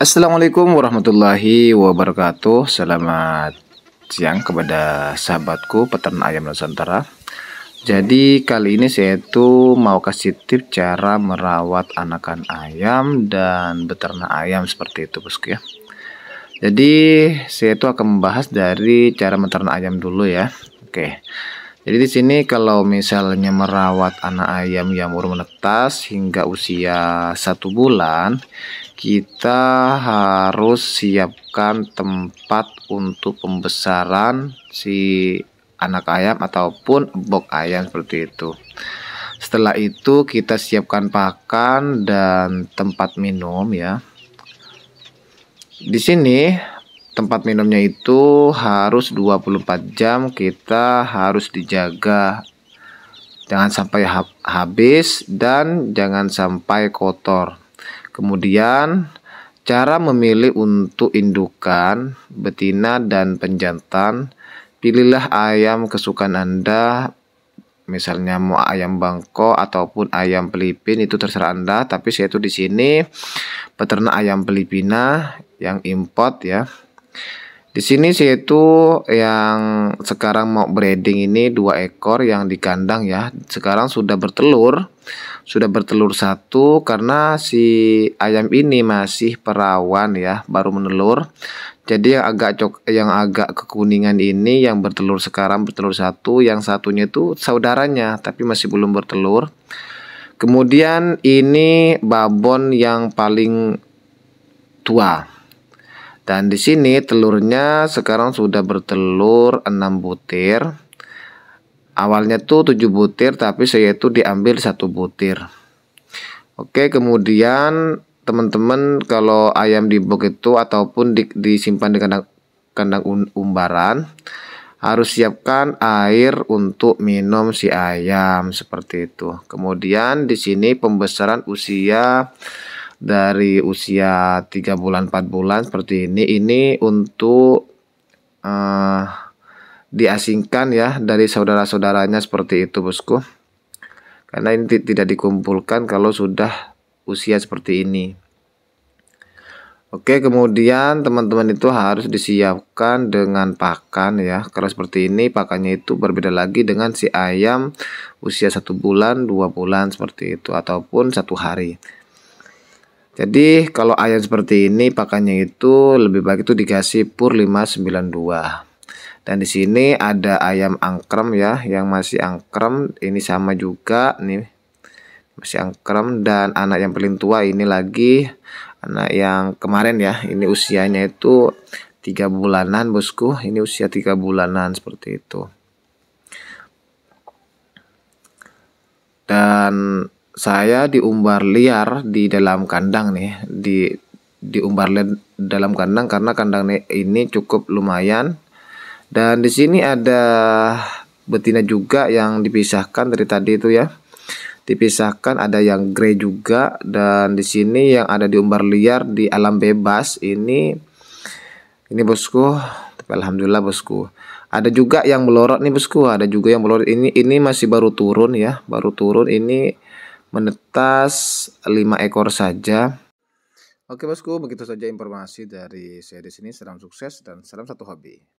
Assalamualaikum warahmatullahi wabarakatuh Selamat siang kepada sahabatku peternak ayam Nusantara Jadi kali ini saya itu mau kasih tips cara merawat anakan ayam dan beternak ayam seperti itu bosku ya Jadi saya itu akan membahas dari cara beternak ayam dulu ya Oke jadi di sini kalau misalnya merawat anak ayam yang baru menetas hingga usia satu bulan, kita harus siapkan tempat untuk pembesaran si anak ayam ataupun bok ayam seperti itu. Setelah itu kita siapkan pakan dan tempat minum ya. Di sini tempat minumnya itu harus 24 jam kita harus dijaga jangan sampai habis dan jangan sampai kotor kemudian cara memilih untuk indukan betina dan penjantan pilihlah ayam kesukaan anda misalnya mau ayam bangko ataupun ayam pelipin itu terserah anda tapi saya itu di sini peternak ayam Filipina yang import ya di sini sih itu yang sekarang mau breeding ini dua ekor yang di kandang ya. Sekarang sudah bertelur, sudah bertelur satu karena si ayam ini masih perawan ya, baru menelur. Jadi yang agak cok, yang agak kekuningan ini yang bertelur sekarang bertelur satu, yang satunya itu saudaranya tapi masih belum bertelur. Kemudian ini babon yang paling tua dan di sini telurnya sekarang sudah bertelur 6 butir. Awalnya tuh 7 butir tapi saya itu diambil satu butir. Oke, kemudian teman-teman kalau ayam di box itu ataupun di, disimpan di kandang kandang umbaran harus siapkan air untuk minum si ayam seperti itu. Kemudian di sini pembesaran usia dari usia 3 bulan 4 bulan seperti ini ini untuk uh, diasingkan ya dari saudara-saudaranya seperti itu bosku karena ini tidak dikumpulkan kalau sudah usia seperti ini Oke kemudian teman-teman itu harus disiapkan dengan pakan ya Kalau seperti ini pakannya itu berbeda lagi dengan si ayam usia satu bulan dua bulan seperti itu ataupun satu hari jadi kalau ayam seperti ini pakannya itu lebih baik itu dikasih pur 592. Dan di sini ada ayam angkrem ya yang masih angkrem ini sama juga nih masih angkrem dan anak yang paling tua ini lagi anak yang kemarin ya ini usianya itu tiga bulanan bosku ini usia tiga bulanan seperti itu dan saya diumbar liar di dalam kandang nih di diumbar liar dalam kandang karena kandang ini cukup lumayan dan di sini ada betina juga yang dipisahkan dari tadi itu ya dipisahkan ada yang grey juga dan di sini yang ada diumbar liar di alam bebas ini ini bosku tapi alhamdulillah bosku ada juga yang melorot nih bosku ada juga yang melorot ini ini masih baru turun ya baru turun ini menetas 5 ekor saja. Oke bosku, begitu saja informasi dari saya di sini. Salam sukses dan salam satu hobi.